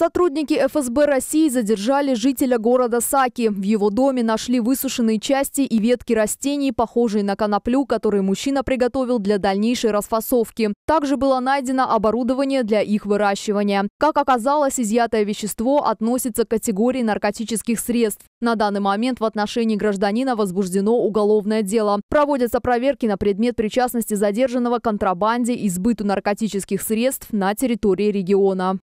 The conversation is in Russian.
Сотрудники ФСБ России задержали жителя города Саки. В его доме нашли высушенные части и ветки растений, похожие на коноплю, которые мужчина приготовил для дальнейшей расфасовки. Также было найдено оборудование для их выращивания. Как оказалось, изъятое вещество относится к категории наркотических средств. На данный момент в отношении гражданина возбуждено уголовное дело. Проводятся проверки на предмет причастности задержанного к контрабанде и сбыту наркотических средств на территории региона.